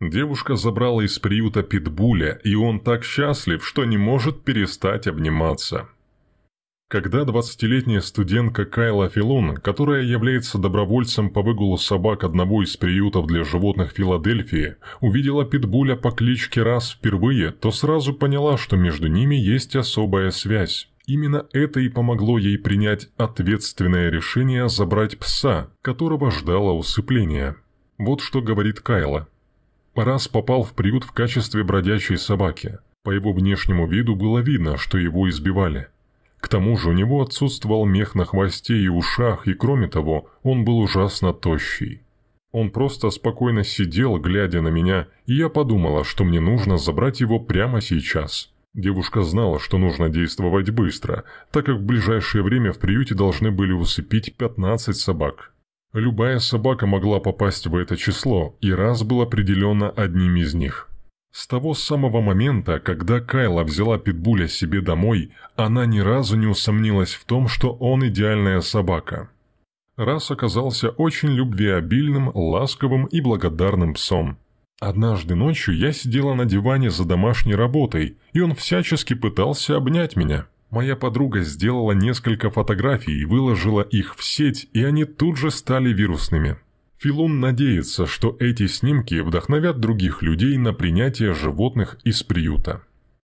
Девушка забрала из приюта питбуля, и он так счастлив, что не может перестать обниматься. Когда 20-летняя студентка Кайла Филон, которая является добровольцем по выгулу собак одного из приютов для животных Филадельфии, увидела питбуля по кличке Раз впервые, то сразу поняла, что между ними есть особая связь. Именно это и помогло ей принять ответственное решение забрать пса, которого ждало усыпление. Вот что говорит Кайла. Раз попал в приют в качестве бродячей собаки. По его внешнему виду было видно, что его избивали. К тому же у него отсутствовал мех на хвосте и ушах, и кроме того, он был ужасно тощий. Он просто спокойно сидел, глядя на меня, и я подумала, что мне нужно забрать его прямо сейчас. Девушка знала, что нужно действовать быстро, так как в ближайшее время в приюте должны были усыпить 15 собак. Любая собака могла попасть в это число, и раз был определенно одним из них. С того самого момента, когда Кайла взяла Питбуля себе домой, она ни разу не усомнилась в том, что он идеальная собака. Раз оказался очень любвеобильным, ласковым и благодарным псом. Однажды ночью я сидела на диване за домашней работой, и он всячески пытался обнять меня. Моя подруга сделала несколько фотографий и выложила их в сеть, и они тут же стали вирусными. Филон надеется, что эти снимки вдохновят других людей на принятие животных из приюта.